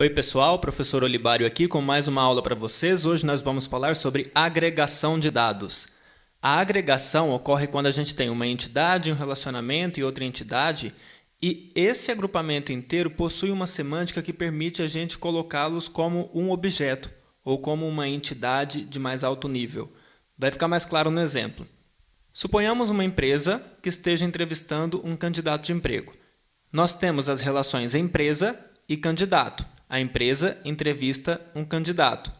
Oi, pessoal, professor Olibário aqui com mais uma aula para vocês. Hoje nós vamos falar sobre agregação de dados. A agregação ocorre quando a gente tem uma entidade, um relacionamento e outra entidade, e esse agrupamento inteiro possui uma semântica que permite a gente colocá-los como um objeto ou como uma entidade de mais alto nível. Vai ficar mais claro no exemplo. Suponhamos uma empresa que esteja entrevistando um candidato de emprego. Nós temos as relações empresa e candidato. A empresa entrevista um candidato.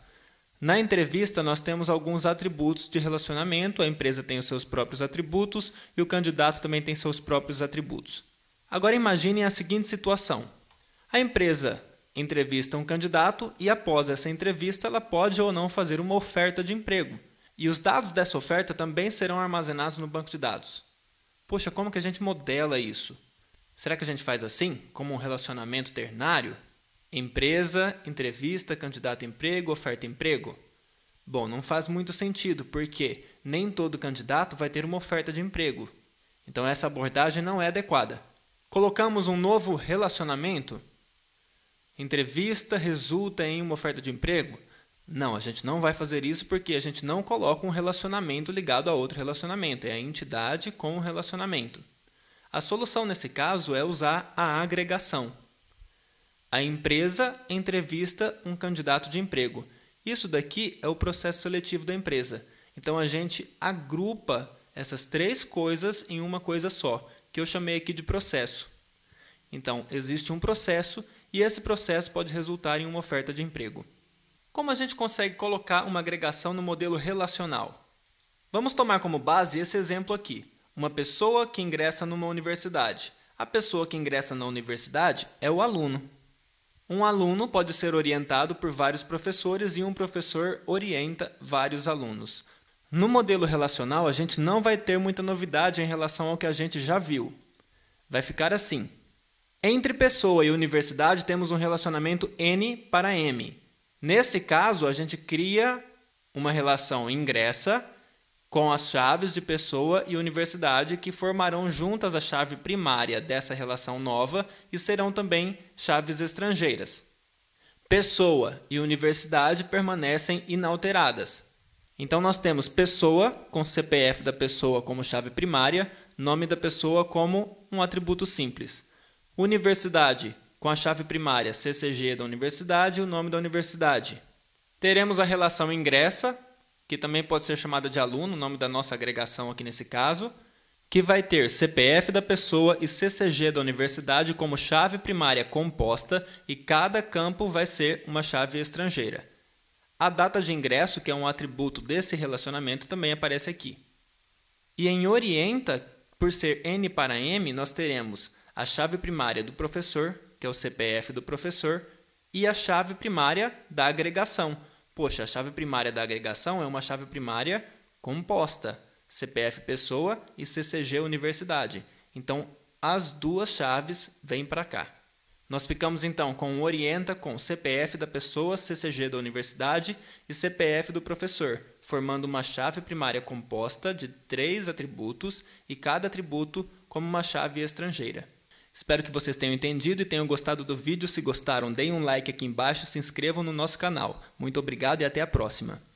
Na entrevista, nós temos alguns atributos de relacionamento, a empresa tem os seus próprios atributos e o candidato também tem seus próprios atributos. Agora imagine a seguinte situação: a empresa entrevista um candidato e, após essa entrevista, ela pode ou não fazer uma oferta de emprego. E os dados dessa oferta também serão armazenados no banco de dados. Poxa, como que a gente modela isso? Será que a gente faz assim, como um relacionamento ternário? Empresa, entrevista, candidato a emprego, oferta a emprego. Bom, não faz muito sentido, porque nem todo candidato vai ter uma oferta de emprego. Então essa abordagem não é adequada. Colocamos um novo relacionamento? Entrevista resulta em uma oferta de emprego? Não, a gente não vai fazer isso porque a gente não coloca um relacionamento ligado a outro relacionamento, é a entidade com o relacionamento. A solução nesse caso é usar a agregação. A empresa entrevista um candidato de emprego. Isso daqui é o processo seletivo da empresa. Então a gente agrupa essas três coisas em uma coisa só, que eu chamei aqui de processo. Então, existe um processo e esse processo pode resultar em uma oferta de emprego. Como a gente consegue colocar uma agregação no modelo relacional? Vamos tomar como base esse exemplo aqui: uma pessoa que ingressa numa universidade. A pessoa que ingressa na universidade é o aluno. Um aluno pode ser orientado por vários professores e um professor orienta vários alunos. No modelo relacional, a gente não vai ter muita novidade em relação ao que a gente já viu. Vai ficar assim. Entre pessoa e universidade temos um relacionamento N para M. Nesse caso, a gente cria uma relação ingressa com as chaves de pessoa e universidade que formarão juntas a chave primária dessa relação nova e serão também chaves estrangeiras. Pessoa e universidade permanecem inalteradas. Então nós temos pessoa com CPF da pessoa como chave primária, nome da pessoa como um atributo simples. Universidade com a chave primária CCG da universidade e o nome da universidade. Teremos a relação ingressa que também pode ser chamada de aluno, o nome da nossa agregação aqui nesse caso, que vai ter CPF da pessoa e CCG da universidade como chave primária composta e cada campo vai ser uma chave estrangeira. A data de ingresso, que é um atributo desse relacionamento, também aparece aqui. E em orienta, por ser N para M, nós teremos a chave primária do professor, que é o CPF do professor, e a chave primária da agregação, Poxa, a chave primária da agregação é uma chave primária composta, CPF pessoa e CCG universidade. Então, as duas chaves vêm para cá. Nós ficamos então com o orienta com CPF da pessoa, CCG da universidade e CPF do professor, formando uma chave primária composta de três atributos e cada atributo como uma chave estrangeira. Espero que vocês tenham entendido e tenham gostado do vídeo. Se gostaram, deem um like aqui embaixo, se inscrevam no nosso canal. Muito obrigado e até a próxima.